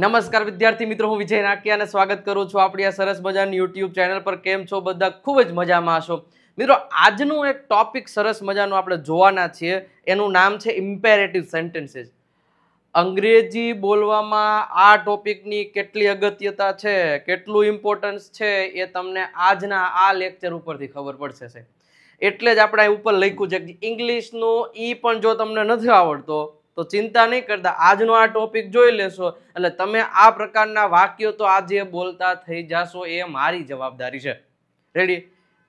નમસ્કાર વિદ્યાર્થી મિત્રો હું વિજય નાકિયા અને સ્વાગત કરું છું આપણી આ સરસ મજાની યુટ્યુબ ચેનલ પર કેમ છો બધા ખૂબ જ મજામાં છો મિત્રો આજનું એક ટોપિક સરસ મજાનું આપણે જોવાના છીએ એનું નામ છે ઇમ્પેરેટિવ સેન્ટેન્સીસ અંગ્રેજી બોલવામાં આ ટોપિકની કેટલી અગત્યતા છે કેટલું ઇમ્પોર્ટન્સ છે એ તમને આજના આ લેક્ચર ઉપરથી ખબર પડશે એટલે જ આપણે ઉપર લખ્યું છે ઇંગ્લિશનું ઈ પણ જો તમને નથી આવડતો તો ચિંતા નહીં કરતા આજનો આ ટોપિક જોઈ લેશો એટલે તમે આ પ્રકારના વાક્યો તો આજે બોલતા થઈ જાશો એ મારી જવાબદારી છે રેડી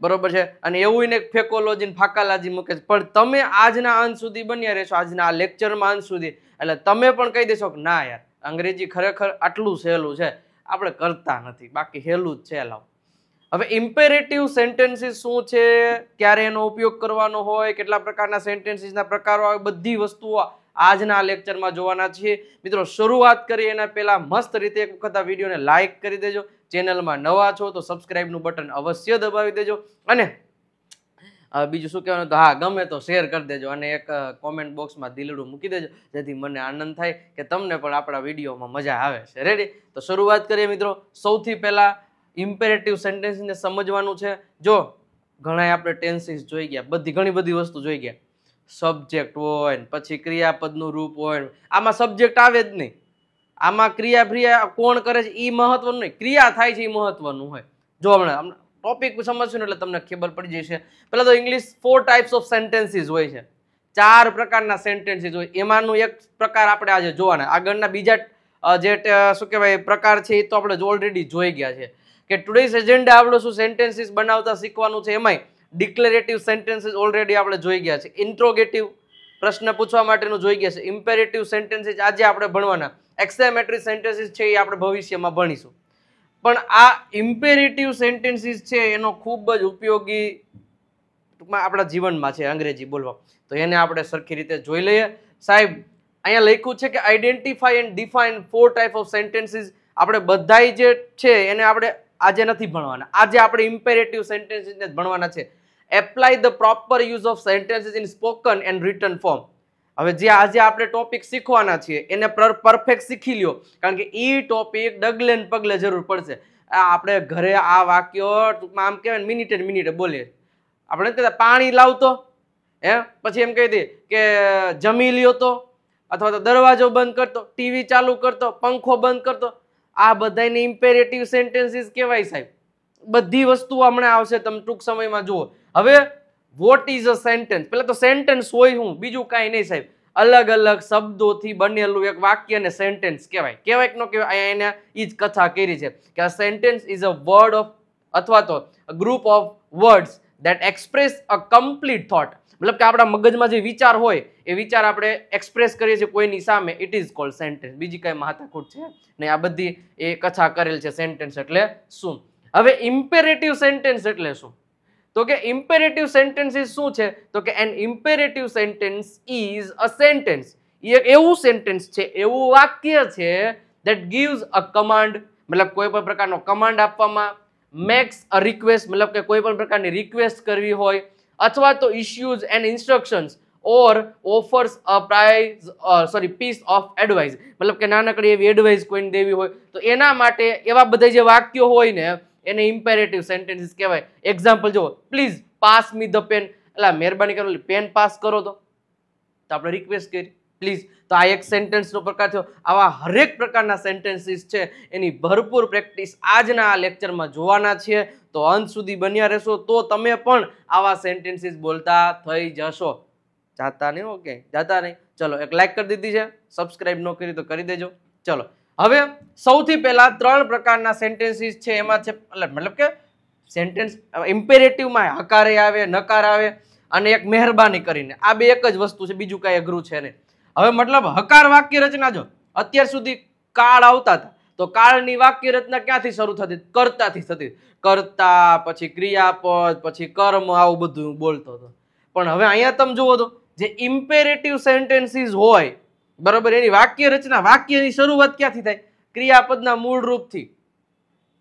બરોબર છે અને એવું ને ફેકોલોજી ને ફાકાલાજી મૂકે છે પણ તમે આજના અંત સુધી બન્યા રહેશો આજના આ લેક્ચરમાં અંત સુધી એટલે તમે પણ કહી દેશો કે ના યાર અંગ્રેજી ખરેખર આટલું સહેલું છે આપણે કરતા નથી બાકી સહેલું જ છે લાવ હવે ઇમ્પેરેટિવ સેન્ટેન્સીસ શું છે ક્યારે એનો ઉપયોગ કરવાનો હોય કેટલા પ્રકારના સેન્ટેન્સીસના પ્રકારો આવે બધી વસ્તુઓ આજના લેક્ચરમાં જોવાના છીએ મિત્રો શરૂઆત કરીએ એના પહેલાં મસ્ત રીતે એક વખત આ વિડીયોને લાઇક કરી દેજો ચેનલમાં નવા છો તો સબસ્ક્રાઈબનું બટન અવશ્ય દબાવી દેજો અને બીજું શું કહેવાનું તો હા ગમે તો શેર કરી દેજો અને એક કોમેન્ટ બોક્સમાં દિલડું મૂકી દેજો જેથી મને આનંદ થાય કે તમને પણ આપણા વિડીયોમાં મજા આવે છે રેડી તો શરૂઆત કરીએ મિત્રો સૌથી પહેલાં ઇમ્પેરેટિવ સેન્ટેન્સને સમજવાનું છે જો ઘણા આપણે ટેન્સીસ જોઈ ગયા બધી ઘણી બધી વસ્તુ જોઈ ગયા સબ્જેક્ટ હોય ને પછી ક્રિયાપદનું રૂપ હોય આમાં સબ્જેક્ટ આવે જ નહીં આમાં ક્રિયા ફ્રિયા કોણ કરે છે એ મહત્વનું નહીં ક્રિયા થાય છે એ મહત્વનું હોય જો હમણાં ટોપિક સમજશું એટલે તમને ખબર પડી જશે પહેલાં તો English four types of sentences હોય છે ચાર પ્રકારના સેન્ટેન્સીસ હોય એમાંનું એક પ્રકાર આપણે આજે જોવાના આગળના બીજા જે શું કહેવાય પ્રકાર છે એ તો આપણે ઓલરેડી જોઈ ગયા છે કે ટુડેઝ એજન્ડા આપણો શું સેન્ટેન્સીસ બનાવતા શીખવાનું છે એમાંય ડિક્લેરેટિવ સેન્ટેન્સીસ ઓલરેડી આપણે જોઈ ગયા છે ઇન્ટ્રોગેટિવ પ્રશ્ન પૂછવા માટેનું જોઈ ગયા છે ઇમ્પેરેટિવ સેન્ટેન્સીસ આજે આપણે ભણવાના એક્સામેટરી સેન્ટેન્સીસ છે એ આપણે ભવિષ્યમાં ભણીશું પણ આ ઇમ્પેરેટિવ સેન્ટેન્સીસ છે એનો ખૂબ જ ઉપયોગી ટૂંકમાં આપણા જીવનમાં છે અંગ્રેજી બોલવા તો એને આપણે સરખી રીતે જોઈ લઈએ સાહેબ અહીંયા લખ્યું છે કે identify and define four type of sentences આપણે બધાય જે છે એને આપણે આજે નથી ભણવાના આજે આપણે ઇમ્પેરેટિવ સેન્ટેન્સીસને જ ભણવાના છે apply the proper use of sentences in spoken and written form હવે જે આજે આપણે ટોપિક શીખવાના છીએ એને પરફેક્ટ શીખી લ્યો કારણ કે એ ટોપિક ડગલે પગલે જરૂર પડશે આપણે ઘરે આ વાક્યો ટૂંકમાં આમ કહેવાય મિનિટે મિનિટે બોલીએ આપણે પાણી લાવતો હે પછી એમ કહી દઈએ કે જમી લ્યો તો અથવા તો દરવાજો બંધ કરતો ટીવી ચાલુ કરતો પંખો બંધ કરતો આ બધાને ઇમ્પેરેટિવ સેન્ટેન્સીસ કહેવાય સાહેબ બધી વસ્તુ હમણાં આવશે તમે ટૂંક સમયમાં જુઓ હવે વોટ ઇઝ અ સેન્ટેન્સ પહેલાં તો સેન્ટેન્સ હોય હું બીજું કાંઈ નહીં સાહેબ અલગ અલગ શબ્દોથી બનેલું એક વાક્ય અને સેન્ટેન્સ કહેવાય કહેવાય કે ન કહેવાય અહીંયા એને એ જ કથા કરી છે કે આ sentence is a word of અથવા તો group of words that express a complete thought મતલબ કે આપણા મગજમાં જે વિચાર હોય એ વિચાર આપણે એક્સપ્રેસ કરીએ છીએ કોઈની સામે ઇટ ઇઝ કોલ્ડ સેન્ટેન્સ બીજી કઈ માથાકૂટ છે ને આ બધી એ કથા કરેલ છે સેન્ટેન્સ એટલે શું હવે ઇમ્પેરેટિવ સેન્ટેન્સ એટલે શું તો કે ઇમ્પેરેટિવ સેન્ટેન્સીસ શું છે તો કે an imperative sentence is a sentence એ એવું સેન્ટેન્સ છે એવું વાક્ય છે દેટ ગીવ્સ અ કમાન્ડ મતલબ કોઈ પણ પ્રકારનો કમાન્ડ આપવામાં મેક્સ અ રિક્વેસ્ટ મતલબ કે કોઈ પણ પ્રકારની રિક્વેસ્ટ કરવી હોય અથવા તો issues and instructions or offers a prize sorry piece of advice મતલબ કે નાનકડી એવી એડવાઇસ કોઈને દેવી હોય તો એના માટે એવા બધા જે વાક્યો હોય ને એને ઇમ્પેરેટિવ સેન્ટેન્સીસ કહેવાય એક્ઝામ્પલ જુઓ please pass me the pen એટલે મહેરબાની કરો પેન પાસ કરો તો આપણે રિક્વેસ્ટ કરી પ્લીઝ તો આ એક સેન્ટેન્સનો પ્રકાર થયો આવા હરેક પ્રકારના સેન્ટેન્સીસ છે એની ભરપૂર પ્રેક્ટિસ આજના આ લેક્ચરમાં જોવાના છીએ તો અંત સુધી બન્યા રહેશો તો તમે પણ આવા સેન્ટેન્સીસ બોલતા થઈ જશો જાતા નહીં ઓકે જાતા નહીં ચલો એક લાઇક કરી દીધી છે સબસ્ક્રાઈબ ન કરી તો કરી દેજો ચલો હવે સૌથી પહેલા ત્રણ પ્રકારના સેન્ટેન્સીસ છે એમાં છે મતલબ કે સેન્ટેન્સ ઇમ્પેરેટિવમાં હકારે આવે નકાર આવે અને એક મહેરબાની કરીને આ બે એક જ વસ્તુ છે બીજું કાંઈ અઘરું છે નહીં હવે મતલબ હકાર વાક્ય રચના જો અત્યાર સુધી કાળ આવતા હતા તો કાળની વાક્ય રચના ક્યાંથી શરૂ થતી કર્તાથી થતી કર્તા પછી ક્રિયાપદ પછી કર્મ આવું બધું બોલતો હતો પણ હવે અહીંયા તમે જુઓ તો જે ઇમ્પેરેટિવ સેન્ટેન્સીસ હોય બરોબર એની વાક્ય રચના વાક્યની શરૂઆત ક્યાંથી થાય ક્રિયાપદના મૂળ રૂપથી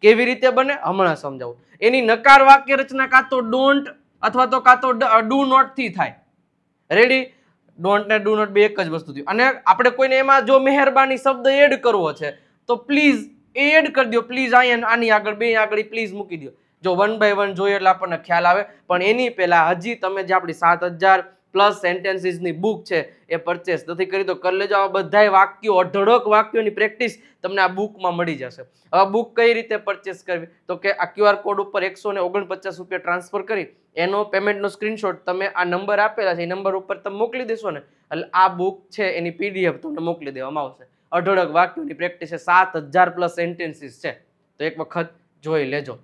કેવી રીતે બને હમણાં સમજાવું એની નકાર વાક્ય રચના કાં તો ડોન્ટ અથવા તો કાં તો ડુ નોટથી થાય રેડી ડોન્ટ ને ડુ નોટ બે એક જ વસ્તુ થયું અને આપણે કોઈને એમાં જો મહેરબાની શબ્દ એડ કરવો છે તો પ્લીઝ એડ કરી દો પ્લીઝ અહીંયા આની આગળ બે આગળ પ્લીઝ મૂકી દો જો વન બાય વન જોઈએ એટલે આપણને ખ્યાલ આવે પણ એની પહેલાં હજી તમે જે આપણી સાત હજાર પ્લસ સેન્ટેન્સીસની બુક છે એ પરચેસ નથી કરી તો કરી લેજો આ બધાય વાક્યો અઢળક વાક્યોની પ્રેક્ટિસ તમને આ બુકમાં મળી જશે હવે બુક કઈ રીતે પરચેસ કરવી તો કે આ ક્યુઆર કોડ ઉપર એકસો ને ઓગણપચાસ રૂપિયા ટ્રાન્સફર કરી એનો પેમેન્ટનો સ્ક્રીનશોટ તમે આ નંબર આપેલા છે એ નંબર ઉપર તમે મોકલી દેશો ને એટલે આ બુક છે એની પીડીએફ તમને મોકલી દેવામાં આવશે અઢળક વાક્યોની પ્રેક્ટિસ સાત હજાર પ્લસ સેન્ટેન્સીસ છે તો એક વખત જોઈ લેજો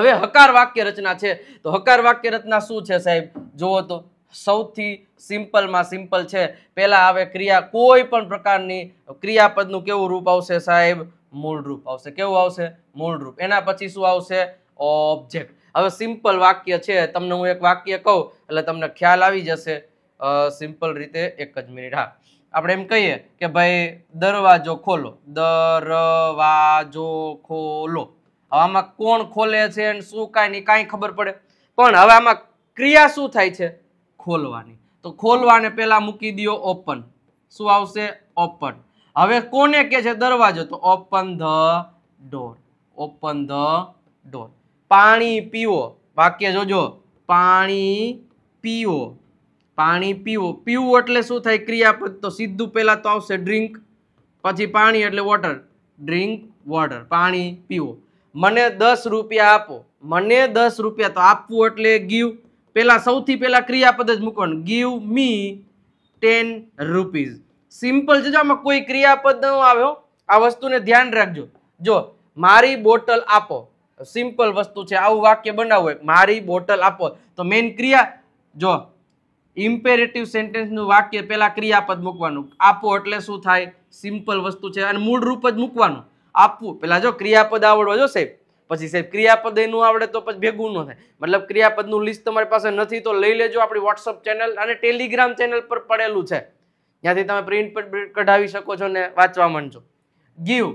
હવે હકાર વાક્ય રચના છે તો હકાર વાક્ય રચના શું છે સાહેબ જુઓ તો સૌથી સિમ્પલમાં સિમ્પલ છે પહેલાં આવે ક્રિયા કોઈ પણ પ્રકારની ક્રિયાપદનું કેવું રૂપ આવશે સાહેબ મૂળરૂપ આવશે કેવું આવશે મૂળરૂપ એના પછી શું આવશે ઓબ્જેક્ટ હવે સિમ્પલ વાક્ય છે તમને હું એક વાક્ય કહું એટલે તમને ખ્યાલ આવી જશે સિમ્પલ રીતે એક જ મિનિટ હા આપણે એમ કહીએ કે ભાઈ દરવાજો ખોલો દરવાજો ખોલો હવે આમાં કોણ ખોલે છે અને શું કાંઈ નહીં કાંઈ ખબર પડે પણ હવે આમાં ક્રિયા શું થાય છે ખોલવાની તો ખોલવાને પહેલાં મૂકી દો ઓપન શું આવશે ઓપન હવે કોને કે છે દરવાજો તો open the door open the door પાણી પીવો વાક્ય જોજો પાણી પીવો પાણી પીવો પીવું એટલે શું થાય ક્રિયાપદ તો સીધું પહેલાં તો આવશે ડ્રિંક પછી પાણી એટલે વોટર ડ્રિંક વોટર પાણી પીવો મને દસ રૂપિયા આપો મને દસ રૂપિયા તો આપવું એટલે ગીવ પહેલાં સૌથી પહેલાં ક્રિયાપદ જ મૂકવાનું give me ten rupees simple છે જો આમાં કોઈ ક્રિયાપદ ન આવ્યો આ વસ્તુને ધ્યાન રાખજો જો મારી બોટલ આપો સિમ્પલ વસ્તુ છે આવું વાક્ય બનાવવું એક મારી બોટલ આપો તો મેઇન ક્રિયા જો ઇમ્પેરેટિવ સેન્ટેન્સનું વાક્ય પહેલાં ક્રિયાપદ મૂકવાનું આપો એટલે શું થાય સિમ્પલ વસ્તુ છે અને મૂળરૂપ જ મૂકવાનું આપવું પહેલાં જો ક્રિયાપદ આવડવો જો સાહેબ પછી સાહેબ ક્રિયાપદ એનું આવડે તો પછી ભેગું ન થાય મતલબ ક્રિયાપદનું લિસ્ટ તમારી પાસે નથી તો લઈ લેજો આપણી વોટ્સઅપ ચેનલ અને ટેલિગ્રામ ચેનલ પર પડેલું છે ત્યાંથી તમે પ્રિન્ટ પર કઢાવી શકો છો ને વાંચવા માંડજો ગીવ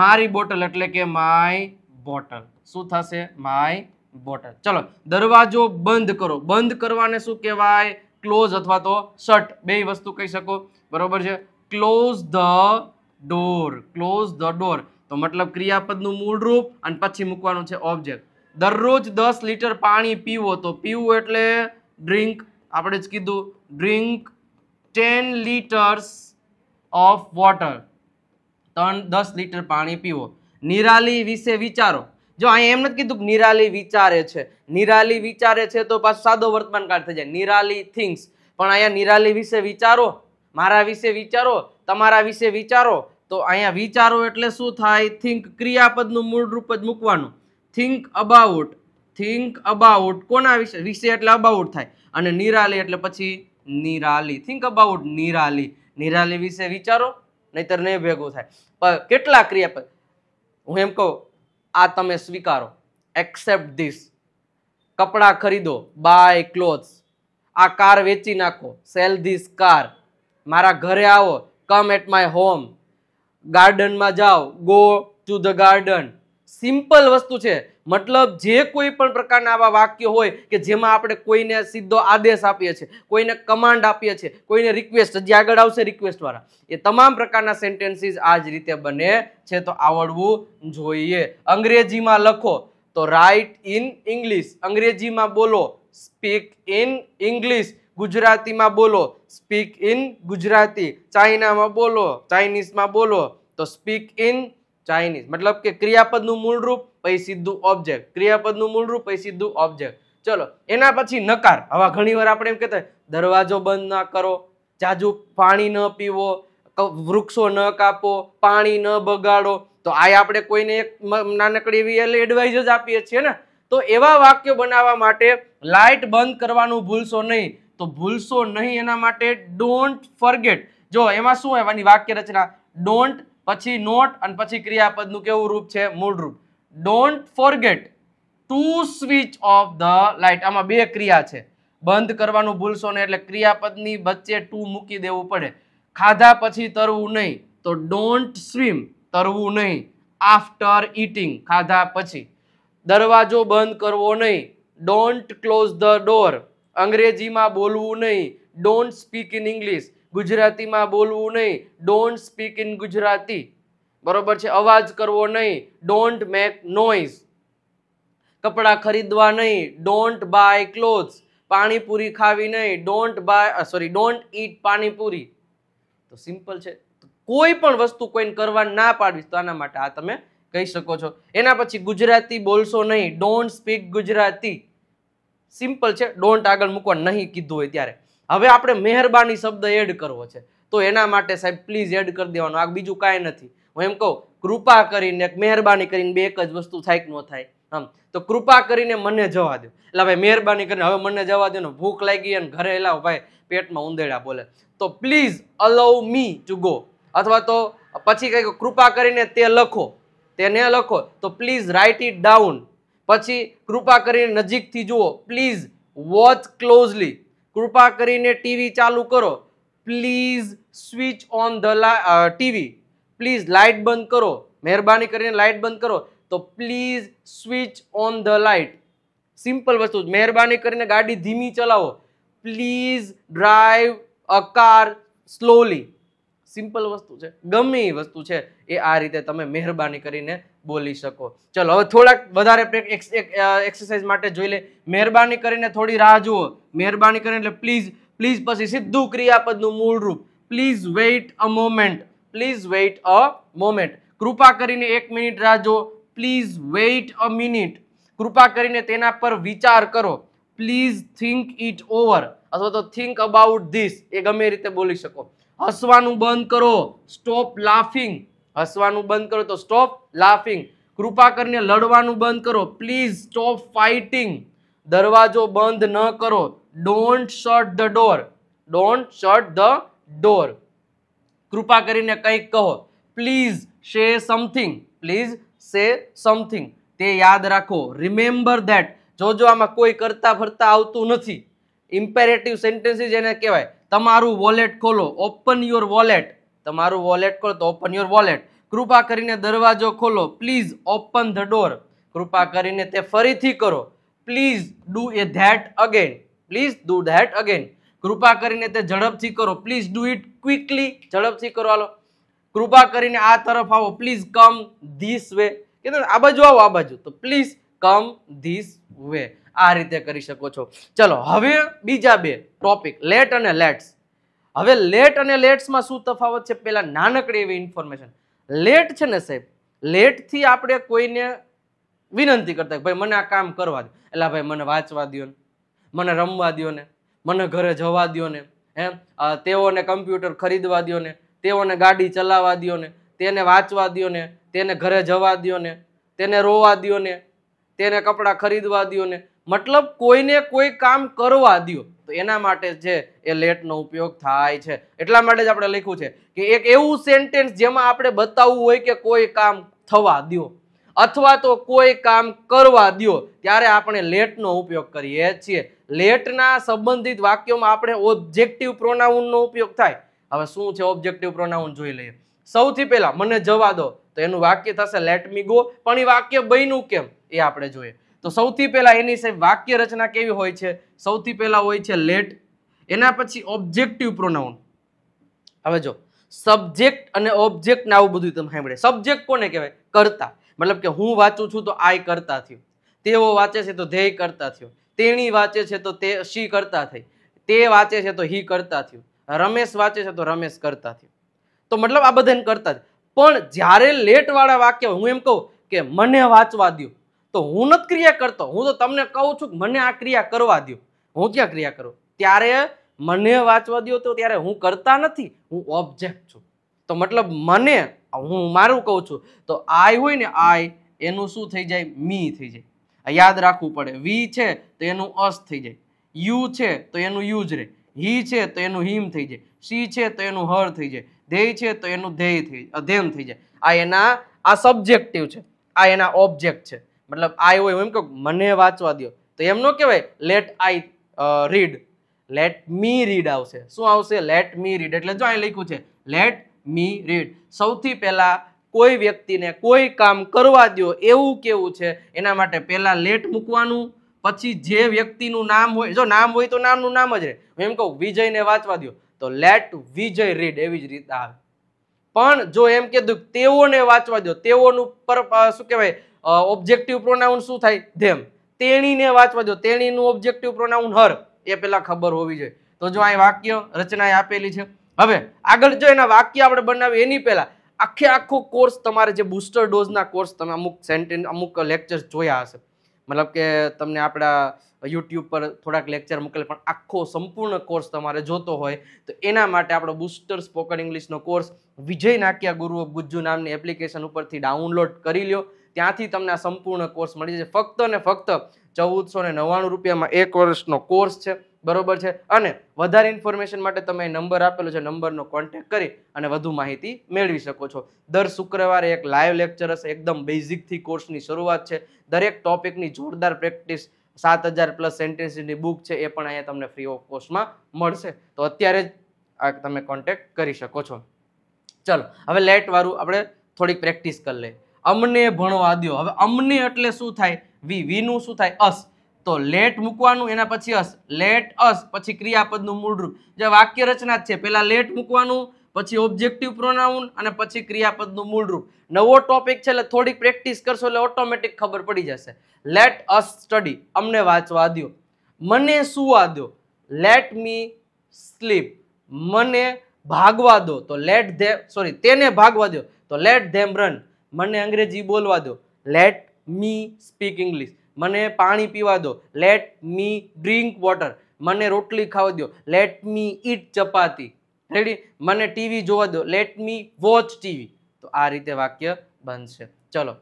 મારી બોટલ એટલે કે માય બોટલ શું થશે માય બોટલ ચલો દરવાજો બંધ કરો બંધ કરવાને શું કહેવાય ક્લોઝ અથવા તો શટ બે વસ્તુ કહી શકો બરોબર છે close the door close the door તો મતલબ ક્રિયાપદનું મૂળ રૂપ અને પછી મૂકવાનું છે ઓબ્જેક્ટ દરરોજ દસ લીટર પાણી પીવો તો પીવું એટલે ડ્રિંક આપણે જ કીધું drink ten litres of water ત્રણ દસ લીટર પાણી પીવો નિરાલી વિશે વિચારો જો અહીંયા એમ નથી કીધું નિરાલી વિચારે છે નિરાલી વિચારે છે તો પાછું સાદો વર્તમાન કાળ થઈ જાય નિરાલી થિંગ્સ પણ અહીંયા નિરાલી વિશે વિચારો મારા વિશે વિચારો તમારા વિશે વિચારો તો અહીંયા વિચારો એટલે શું થાય થિંક ક્રિયાપદનું મૂળરૂપ જ મૂકવાનું થિંક અબાઉટ થિંક અબાઉટ કોના વિશે વિશે એટલે અબાઉટ થાય અને નિરાલી એટલે પછી નિરાલી થિંક અબાઉટ નિરાલી નિરાલી વિશે વિચારો નહીતર નહીં ભેગું થાય કેટલા ક્રિયાપદ હું એમ કહું આ તમે સ્વીકારો એક્સેપ્ટ ધીસ કપડાં ખરીદો બાય ક્લોથ્સ આ કાર વેચી નાખો સેલ ધીસ કાર મારા ઘરે આવો કમ એટ માય હોમ ગાર્ડનમાં જાઓ go to the garden simple વસ્તુ છે મતલબ જે કોઈ પણ પ્રકારના આવા વાક્ય હોય કે જેમાં આપણે કોઈને સીધો આદેશ આપીએ છીએ કોઈને કમાન્ડ આપીએ છીએ કોઈને રિક્વેસ્ટ જે આગળ આવશે રિક્વેસ્ટવાળા એ તમામ પ્રકારના સેન્ટેન્સીસ આ જ રીતે બને છે તો આવડવું જોઈએ અંગ્રેજીમાં લખો તો રાઇટ ઇન ઇંગ્લિશ અંગ્રેજીમાં બોલો સ્પીક ઇન ઇંગ્લિશ ગુજરાતીમાં બોલો સ્પીક ઇન ગુજરાતી ચાઇનામાં બોલો ચાઇનીઝમાં બોલો તો સ્પીક ઇન ચાઇનીઝ મતલબ કે ક્રિયાપદનું મૂળરૂપ પછી સીધું ઓબ્જેક્ટ ક્રિયાપદનું મૂળરૂપ પછી સીધું ઓબ્જેક્ટ ચલો એના પછી નકાર હવે ઘણીવાર આપણે એમ કહેતા દરવાજો બંધ ના કરો જાજુ પાણી ન પીવો વૃક્ષો ન કાપો પાણી ન બગાડો તો આ આપણે કોઈને એક નાનકડી એવી એટલે એડવાઇસ જ આપીએ છીએ ને તો એવા વાક્યો બનાવવા માટે લાઇટ બંધ કરવાનું ભૂલશો નહીં તો ભૂલશો નહીં એના માટે ડોન્ટ ફોરગેટ જો એમાં શું એવાની વાક્ય રચના ડોન્ટ પછી નોટ અને પછી ક્રિયાપદનું કેવું રૂપ છે મૂળ રૂપ don't forget to switch off the light આમાં બે ક્રિયા છે બંધ કરવાનું ભૂલશો ને એટલે ક્રિયાપદની વચ્ચે ટુ મૂકી દેવું પડે ખાધા પછી તરવું નહીં તો ડોન્ટ સ્વિમ તરવું નહીં આફ્ટર ઇટિંગ ખાધા પછી દરવાજો બંધ કરવો નહીં ડોન્ટ ક્લોઝ ધ ડોર અંગ્રેજીમાં બોલવું નહીં ડોન્ટ સ્પીક ઇન ઇંગ્લિશ ગુજરાતીમાં બોલવું નહીં ડોન્ટ સ્પીક ઇન ગુજરાતી બરોબર છે અવાજ કરવો નહીં ડોન્ટ મેક નોઈઝ કપડાં ખરીદવા નહીં ડોન્ટ બાય ક્લોથ્સ પાણીપુરી ખાવી નહીં don't buy sorry don't eat panipuri તો સિમ્પલ છે કોઈ પણ વસ્તુ કોઈને કરવા ના પાડવી તો આના માટે આ તમે કહી શકો છો એના પછી ગુજરાતી બોલશો નહીં ડોન્ટ સ્પીક ગુજરાતી સિમ્પલ છે ડોન્ટ આગળ મૂકવા નહીં કીધું હોય ત્યારે હવે આપણે મહેરબાની શબ્દ એડ કરવો છે તો એના માટે સાહેબ પ્લીઝ એડ કરી દેવાનો આ બીજું કાંઈ નથી હું એમ કહું કૃપા કરીને મહેરબાની કરીને બે એક જ વસ્તુ થાય કે ન થાય આમ તો કૃપા કરીને મને જવા દો એટલે ભાઈ મહેરબાની કરીને હવે મને જવા દો ને ભૂખ લાગી અને ઘરે એલાવ ભાઈ પેટમાં ઉંદેડા બોલે તો please allow me to go અથવા તો પછી કંઈક કૃપા કરીને તે લખો તેને લખો તો પ્લીઝ રાઇટ ઇટ ડાઉન પછી કૃપા કરીને નજીકથી જુઓ પ્લીઝ વોચ ક્લોઝલી કૃપા કરીને ટીવી ચાલુ કરો please switch on the TV please light બંધ કરો મહેરબાની કરીને લાઇટ બંધ કરો તો please switch on the light simple વસ્તુ મહેરબાની કરીને ગાડી ધીમી ચલાવો please drive a car slowly simple વસ્તુ છે ગમે એ વસ્તુ છે એ આ રીતે તમે મહેરબાની કરીને બોલી શકો ચલો હવે થોડાક વધારે એક્સરસાઇઝ માટે જોઈ લે મહેરબાની કરીને થોડી રાહ જુઓ મહેરબાની કરીને એટલે પ્લીઝ પ્લીઝ પછી સીધું ક્રિયાપદનું મૂળરૂપ please wait a moment please wait a moment કૃપા કરીને એક મિનિટ રાહ જુઓ પ્લીઝ વેઇટ અ મિનિટ કૃપા કરીને તેના પર વિચાર કરો પ્લીઝ થિંક ઇટ ઓવર અથવા તો થિંક અબાઉટ ધીસ એ ગમે રીતે બોલી શકો હસવાનું બંધ કરો સ્ટોપ લાફિંગ હસવાનું બંધ કરો તો સ્ટોપ લાફિંગ કૃપા કરીને લડવાનું બંધ કરો પ્લીઝ સ્ટોપ ફાઇટિંગ દરવાજો બંધ ન કરો don't shut the door don't shut the door કૃપા કરીને કંઈક કહો પ્લીઝ શે સમથિંગ પ્લીઝ સે સમથિંગ તે યાદ રાખો રિમેમ્બર ધેટ જોજો આમાં કોઈ કરતા ફરતા આવતું નથી ઇમ્પેરેટિવ સેન્ટેન્સીસ એને કહેવાય તમારું વોલેટ ખોલો ઓપન યોર વોલેટ તમારું વોલેટ ખોલો તો ઓપન યોર વોલેટ કૃપા કરીને દરવાજો ખોલો પ્લીઝ ઓપન ધ ડોર કૃપા કરીને તે ફરીથી કરો please do uh that again please do that again કૃપા કરીને તે ઝડપથી કરો પ્લીઝ ડુ ઇટ ક્વિકલી ઝડપથી કરો હાલો કૃપા કરીને આ તરફ આવો પ્લીઝ કમ ધીસ વે કે આ બાજુ આવો આ બાજુ તો પ્લીઝ કમ ધીસ વે આ રીતે કરી શકો છો ચલો હવે બીજા બે ટોપિક લેટ અને લેટ્સ હવે લેટ અને લેટ્સમાં શું તફાવત છે પહેલાં નાનકડી એવી ઇન્ફોર્મેશન લેટ છે ને સાહેબ લેટથી આપણે કોઈને વિનંતી કરતા ભાઈ મને આ કામ કરવા દો એટલે ભાઈ મને વાંચવા દો ને મને રમવા દો ને મને ઘરે જવા દો ને એમ તેઓને કમ્પ્યુટર ખરીદવા દો ને તેઓને ગાડી ચલાવવા દો ને તેને વાંચવા દો ને તેને ઘરે જવા દો ને તેને રોવા દો ને તેને કપડાં ખરીદવા દો ને મતલબ કોઈને કોઈ કામ કરવા દો તો એના માટે છે એ લેટનો ઉપયોગ થાય છે એટલા માટે જ આપણે લખ્યું છે કે એક એવું સેન્ટેન્સ જેમાં આપણે બતાવવું હોય કે કોઈ કામ થવા દો અથવા તો કોઈ કામ કરવા દો ત્યારે આપણે લેટનો ઉપયોગ કરીએ છીએ લેટના સંબંધિત વાક્યોમાં આપણે ઓબ્જેક્ટિવ પ્રોનાઉનનો ઉપયોગ થાય હવે શું છે ઓબ્જેક્ટિવ પ્રોનાઉન જોઈ લઈએ સૌથી પહેલાં મને જવા દો તો એનું વાક્ય થશે લેટ મી ગો પણ એ વાક્ય બન્યું કેમ એ આપણે જોઈએ તો સૌથી પહેલાં એની સાહેબ વાક્ય રચના કેવી હોય છે સૌથી પહેલાં હોય છે લેટ એના પછી ઓબ્જેક્ટિવ પ્રોનાઉન હવે જો સબ્જેક્ટ અને ઓબ્જેક્ટ આવું બધું તમે સાંભળે સબ્જેક્ટ કોને કહેવાય કરતા મતલબ કે હું વાંચું છું તો આય કરતા થયું તેઓ વાંચે છે તો ધ્યેય કરતા થયો તેણી વાંચે છે તો તે શી કરતા થઈ તે વાંચે છે તો હી કરતા થયું રમેશ વાંચે છે તો રમેશ કરતા થયું તો મતલબ આ બધાને કરતા પણ જ્યારે લેટવાળા વાક્ય હું એમ કહું કે મને વાંચવા દ્યો તો હું નથી ક્રિયા કરતો હું તો તમને કહું છું કે મને આ ક્રિયા કરવા દો હું ક્યાં ક્રિયા કરું ત્યારે મને વાંચવા દો તો ત્યારે હું કરતા નથી હું ઓબ્જેક્ટ છું તો મતલબ મને હું મારું કહું છું તો આય હોય ને આય એનું શું થઈ જાય મી થઈ જાય આ યાદ રાખવું પડે વી છે તો એનું અસ થઈ જાય યુ છે તો એનું યુજ રહે હી છે તો એનું હિમ થઈ જાય સી છે તો એનું હર થઈ જાય ધ્યેય છે તો એનું ધ્યેય થઈ અધ્યયન થઈ જાય આ એના આ સબ્જેક્ટિવ છે આ એના ઓબ્જેક્ટ છે મતલબ આઈ હોય એમ કહો મને વાંચવા દો તો એમ ન કહેવાય let I read let me read આવશે શું આવશે લેટ મી રીડ એટલે જો અહીં લખ્યું છે લેટ મી રીડ સૌથી પહેલાં કોઈ વ્યક્તિને કોઈ કામ કરવા દો એવું કેવું છે એના માટે પહેલાં લેટ મૂકવાનું પછી જે વ્યક્તિનું નામ હોય જો નામ હોય તો નામનું નામ જ રહે હું એમ કહું વિજયને વાંચવા દો તો લેટ વિજય રીડ એવી જ રીતે આવે પણ જો એમ કીધું તેઓને વાંચવા દો તેઓનું પર શું કહેવાય ઓબ્જેક્ટિવ પ્રોનાઉન શું થાય ધેમ તેણીને વાંચવા જો તેણીનું ઓબ્જેક્ટિવ પ્રોનાઉન હર એ પહેલાં ખબર હોવી જોઈએ તો જો અહીં વાક્ય રચના આપેલી છે હવે આગળ જો એના વાક્ય આપણે બનાવીએ એની પહેલાં આખે આખો કોર્સ તમારે જે બુસ્ટર ડોઝના કોર્સ તમે અમુક સેન્ટેન્સ અમુક લેક્ચર જોયા હશે મતલબ કે તમને આપણા યુટ્યુબ પર થોડાક લેક્ચર મૂકેલ પણ આખો સંપૂર્ણ કોર્સ તમારે જોતો હોય તો એના માટે આપણો બુસ્ટર સ્પોકન ઇંગ્લિશનો કોર્સ વિજય નાક્યા ગુરુ ગુજ્જુ નામની એપ્લિકેશન ઉપરથી ડાઉનલોડ કરી લ્યો ત્યાંથી તમને આ સંપૂર્ણ કોર્સ મળી જશે ફક્ત ને ફક્ત ચૌદસો ને નવ્વાણું રૂપિયામાં એક વર્ષનો કોર્સ છે બરોબર છે અને વધારે ઇન્ફોર્મેશન માટે તમે નંબર આપેલો છે નંબરનો કોન્ટેક્ટ કરી અને વધુ માહિતી મેળવી શકો છો દર શુક્રવારે એક લાઈવ લેક્ચર હશે એકદમ બેઝિકથી કોર્સની શરૂઆત છે દરેક ટોપિકની જોરદાર પ્રેક્ટિસ સાત હજાર પ્લસ સેન્ટેન્સીની બુક છે એ પણ અહીંયા તમને ફ્રી ઓફ કોસ્ટમાં મળશે તો અત્યારે જ આ તમે કોન્ટેક્ટ કરી શકો છો ચલો હવે લેટવાળું આપણે થોડીક પ્રેક્ટિસ કરી લઈએ અમને ભણવા દો હવે અમને એટલે શું થાય વી વીનું શું થાય અસ તો લેટ મૂકવાનું એના પછી અસ લેટ અસ પછી ક્રિયાપદનું મૂળરૂપ જે વાક્ય રચના જ છે પહેલા લેટ મૂકવાનું પછી ઓબ્જેક્ટિવ પ્રોનાઉન અને પછી ક્રિયાપદનું મૂળરૂપ નવો ટોપિક છે એટલે થોડીક પ્રેક્ટિસ કરશો એટલે ઓટોમેટિક ખબર પડી જશે લેટ અસ સ્ટડી અમને વાંચવા દો મને સુવા દો લેટ મી સ્લીપ મને ભાગવા દો તો લેટ ધે સોરી તેને ભાગવા દો તો લેટ ધેમ રન મને અંગ્રેજી બોલવા દો લેટ મી સ્પીક ઇંગ્લિશ મને પાણી પીવા દો લેટ મી ડ્રિંક વોટર મને રોટલી ખાવા દો લેટ મી ઇટ ચપાતી રેડી મને ટીવી જોવા દો લેટ મી વોચ ટીવી તો આ રીતે વાક્ય બનશે ચલો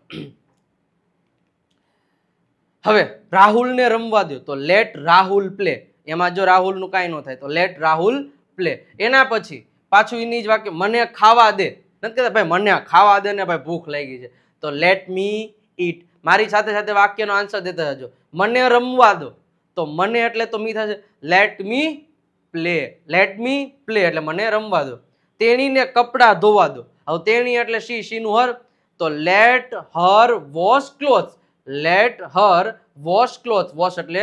હવે રાહુલને રમવા દો તો લેટ રાહુલ પ્લે એમાં જો રાહુલનું કાંઈ ન થાય તો લેટ રાહુલ પ્લે એના પછી પાછું એની જ વાક્ય મને ખાવા દે નથી કહેતા ભાઈ મને ખાવા દે ને ભાઈ ભૂખ લાગી છે તો લેટ મી ઇટ મારી સાથે સાથે વાક્યનો આન્સર દેતા જજો મને રમવા દો તો મને એટલે તો મી થશે let me play let me play એટલે મને રમવા દો તેણીને કપડાં ધોવા દો હવે તેણી એટલે શી શીનું હર તો let her wash cloth let her wash cloth wash એટલે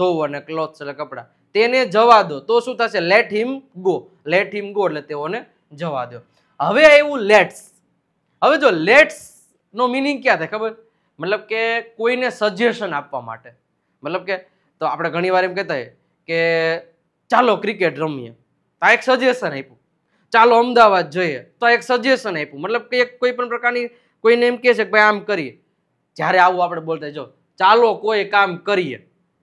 ધોવું અને ક્લોથ એટલે કપડાં તેને જવા દો તો શું થશે let him go let him go એટલે તેઓને જવા દો હવે આવ્યું લેટ્સ હવે જો લેટ્સનો મિનિંગ ક્યાં થાય ખબર મતલબ કે કોઈને સજેશન આપવા માટે મતલબ કે તો આપણે ઘણીવાર એમ કહેતા કે ચાલો ક્રિકેટ રમીએ તો આ એક સજેશન આપ્યું ચાલો અમદાવાદ જોઈએ તો એક સજેશન આપ્યું મતલબ કે એક કોઈ પણ પ્રકારની કોઈને એમ કહે છે કે ભાઈ આમ કરીએ જ્યારે આવું આપણે બોલતા જો ચાલો કોઈ કામ કરીએ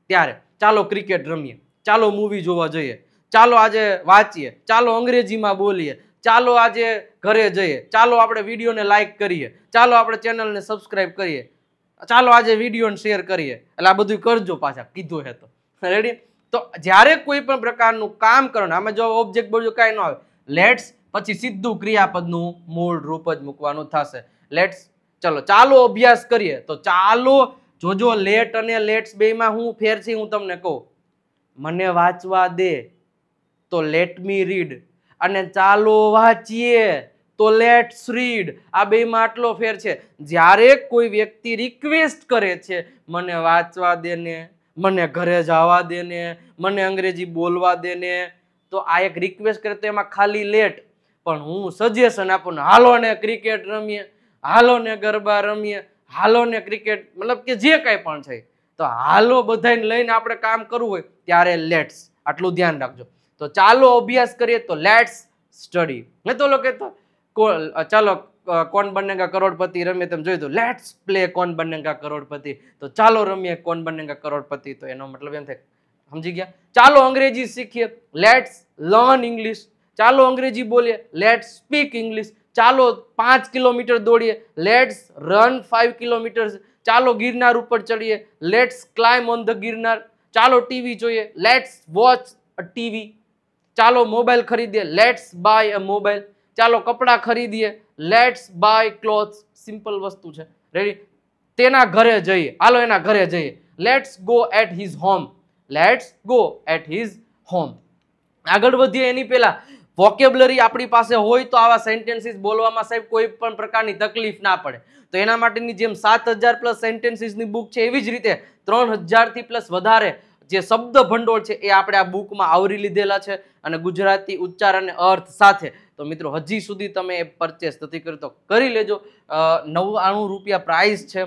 ત્યારે ચાલો ક્રિકેટ રમીએ ચાલો મૂવી જોવા જોઈએ ચાલો આજે વાંચીએ ચાલો અંગ્રેજીમાં બોલીએ ચાલો આજે ઘરે જઈએ ચાલો આપણે વિડીયોને લાઇક કરીએ ચાલો આપણે ચેનલને સબસ્ક્રાઈબ કરીએ ચાલો આજે વિડીયોને શેર કરીએ એટલે આ બધું કરજો પાછા કીધું હે તો રેડી તો જ્યારે કોઈ પણ પ્રકારનું કામ કરવાનું આમાં જો ઓબ્જેક્ટ બોલજો કાંઈ ન આવે લેટ્સ પછી સીધું ક્રિયાપદનું મૂળ રૂપ જ મૂકવાનું થશે લેટ્સ ચલો ચાલો અભ્યાસ કરીએ તો ચાલો જોજો લેટ અને લેટ્સ બેમાં હું ફેર છે હું તમને કહું મને વાંચવા દે તો લેટ મી રીડ અને ચાલો વાંચીએ તો લેટ્સ રીડ આ બેમાં આટલો ફેર છે જ્યારે કોઈ વ્યક્તિ રિક્વેસ્ટ કરે છે મને વાંચવા દેને મને ઘરે જવા દેને મને અંગ્રેજી બોલવા દેને તો આ એક રિક્વેસ્ટ કરે તો એમાં ખાલી લેટ પણ હું સજેશન આપું હાલો ને ક્રિકેટ રમીએ હાલો ને ગરબા રમીએ હાલો ને ક્રિકેટ મતલબ કે જે કાંઈ પણ છે તો હાલો બધાને લઈને આપણે કામ કરવું હોય ત્યારે લેટ્સ આટલું ધ્યાન રાખજો તો ચાલો અભ્યાસ કરીએ તો લેટ્સ સ્ટડી મેં તો લોકો તો ચાલો કોણ બનેગા કરોડપતિ રમીએ તમે જોયું તો લેટ્સ પ્લે કોણ બનેગા કરોડપતિ તો ચાલો રમીએ કોણ બનેગા કરોડપતિ તો એનો મતલબ એમ થાય સમજી ગયા ચાલો અંગ્રેજી શીખીએ લેટ્સ લર્ન ઇંગ્લિશ ચાલો અંગ્રેજી બોલીએ લેટ્સ સ્પીક ઇંગ્લિશ ચાલો પાંચ કિલોમીટર દોડીએ લેટ્સ રન ફાઈવ કિલોમીટર્સ ચાલો ગિરનાર ઉપર ચડીએ let's climb on the Girnar ચાલો ટીવી જોઈએ લેટ્સ વોચ અ ટીવી ચાલો મોબાઈલ ખરીદીએ લેટ્સ બાય અ મોબાઈલ ચાલો કપડાં ખરીદીએ લેટ્સ બાય ક્લોથ્સ સિમ્પલ વસ્તુ છે રેડી તેના ઘરે જઈએ હાલો એના ઘરે જઈએ let's go at his home let's go at his home આગળ વધીએ એની પહેલાં વોકેબ્લરી આપણી પાસે હોય તો આવા સેન્ટેન્સીસ બોલવામાં સાહેબ કોઈ પણ પ્રકારની તકલીફ ના પડે તો એના માટેની જેમ સાત હજાર પ્લસ સેન્ટેન્સીસની બુક છે એવી જ રીતે ત્રણ હજારથી પ્લસ વધારે જે શબ્દ ભંડોળ છે એ આપણે આ બુકમાં આવરી લીધેલા છે અને ગુજરાતી ઉચ્ચાર અને અર્થ સાથે તો મિત્રો હજી સુધી તમે એ પરચેસ નથી કર્યું તો કરી લેજો નવ્વાણું રૂપિયા પ્રાઇસ છે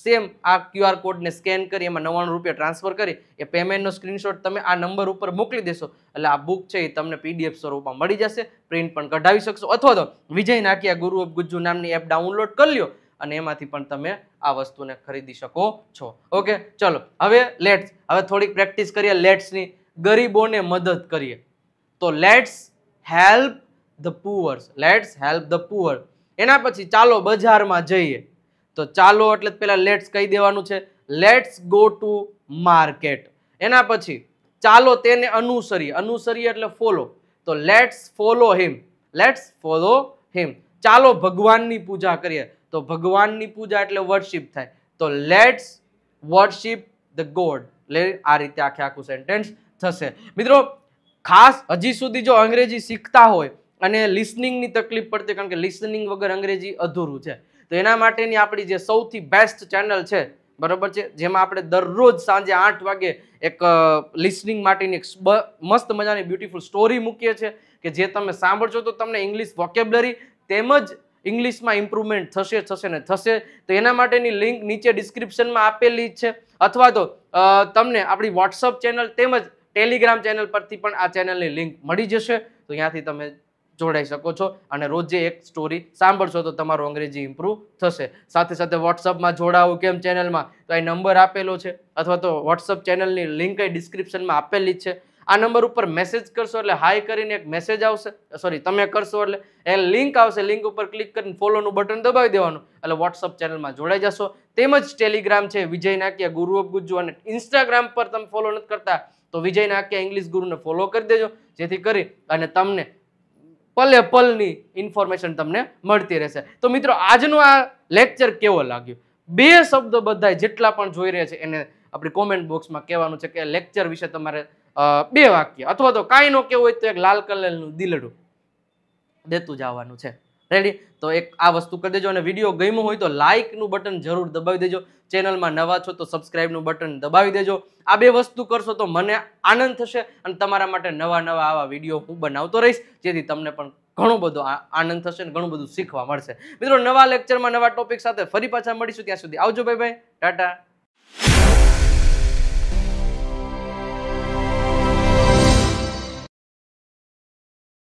સેમ આ ક્યુઆર કોડને સ્કેન કરી એમાં નવ્વાણું રૂપિયા ટ્રાન્સફર કરી એ પેમેન્ટનો સ્ક્રીનશોટ તમે આ નંબર ઉપર મોકલી દેશો એટલે આ બુક છે એ તમને પીડીએફ સ્વરૂપમાં મળી જશે પ્રિન્ટ પણ કઢાવી શકશો અથવા તો વિજય નાખ્યા ગુરુ ઓફ ગુજ્જુ નામની એપ ડાઉનલોડ કરી લ્યો અને એમાંથી પણ તમે આ વસ્તુને ખરીદી શકો છો ઓકે ચલો હવે લેટ્સ હવે થોડીક પ્રેક્ટિસ કરીએ લેટ્સની ગરીબોને મદદ કરીએ તો let's help the poors let's help the poor એના પછી ચાલો બજારમાં જઈએ તો ચાલો એટલે પહેલાં લેટ્સ કહી દેવાનું છે લેટ્સ ગો ટુ માર્કેટ એના પછી ચાલો તેને અનુસરી અનુસરી એટલે ફોલો તો let's follow him let's follow him ચાલો ભગવાનની પૂજા કરીએ તો ભગવાનની પૂજા એટલે વર્શિપ થાય તો લેટ્સ વર્શિપ ધ ગોડ લે આ રીતે આખે આખું સેન્ટેન્સ થશે મિત્રો ખાસ હજી સુધી જો અંગ્રેજી શીખતા હોય અને લિસનિંગની તકલીફ પડતી કારણ કે લિસનિંગ વગર અંગ્રેજી અધૂરું છે તો એના માટેની આપણી જે સૌથી બેસ્ટ ચેનલ છે બરાબર છે જેમાં આપણે દરરોજ સાંજે આઠ વાગે એક લિસનિંગ માટેની એક મસ્ત મજાની બ્યુટીફુલ સ્ટોરી મૂકીએ છીએ કે જે તમે સાંભળશો તો તમને ઇંગ્લિશ વોકેબલરી તેમજ ઇંગ્લિશમાં ઇમ્પ્રુવમેન્ટ થશે થશે ને થશે તો એના માટેની લિંક નીચે ડિસ્ક્રિપ્શનમાં આપેલી જ છે અથવા તો તમને આપણી વોટ્સઅપ ચેનલ તેમજ ટેલિગ્રામ ચેનલ પરથી પણ આ ચેનલની લિંક મળી જશે તો ત્યાંથી તમે જોડાઈ શકો છો અને રોજે એક સ્ટોરી સાંભળશો તો તમારું અંગ્રેજી ઇમ્પ્રુવ થશે સાથે સાથે વોટ્સઅપમાં જોડાવું કેમ ચેનલમાં તો અહીં નંબર આપેલો છે અથવા તો વોટ્સઅપ ચેનલની લિંક એ ડિસ્ક્રિપ્શનમાં આપેલી જ છે આ નંબર ઉપર મેસેજ કરશો એટલે હાય કરીને એક મેસેજ આવશે સોરી તમે કરશો એટલે એ લિંક આવશે લિંક ઉપર ક્લિક કરીને ફોલોનું બટન દબાવી દેવાનું એટલે વોટ્સઅપ ચેનલમાં જોડાઈ જશો તેમજ ટેલિગ્રામ છે વિજય નાકિયા ગુરુ ઓફ ગુજ્જુ અને ઇન્સ્ટાગ્રામ પર તમે ફોલો નથી કરતા તો વિજય નાકિયા ઇંગ્લિશ ગુરુને ફોલો કરી દેજો જેથી કરી અને તમને પલે પલની ઇન્ફોર્મેશન તમને મળતી રહેશે તો મિત્રો આજનું આ લેક્ચર કેવો લાગ્યું બે શબ્દ બધા જેટલા પણ જોઈ રહ્યા છે એને આપણી કોમેન્ટ બોક્સમાં કહેવાનું છે કે લેક્ચર વિશે તમારે બે વાક્ય અથવા તો કાંઈ ન કેવું હોય તો એક લાલ કલરનું દિલડું દેતું જવાનું છે રેડી તો એક આ વસ્તુ કરી દેજો અને વિડીયો ગમ્યો હોય તો લાઇકનું બટન જરૂર દબાવી દેજો ચેનલમાં નવા છો તો સબસ્ક્રાઇબનું બટન દબાવી દેજો આ બે વસ્તુ કરશો તો મને આનંદ થશે અને તમારા માટે નવા નવા આવા વિડીયો હું બનાવતો રહીશ જેથી તમને પણ ઘણો બધો આનંદ થશે અને ઘણું બધું શીખવા મળશે મિત્રો નવા લેક્ચરમાં નવા ટોપિક સાથે ફરી પાછા મળીશું ત્યાં સુધી આવજો ભાઈ ભાઈ ટાટા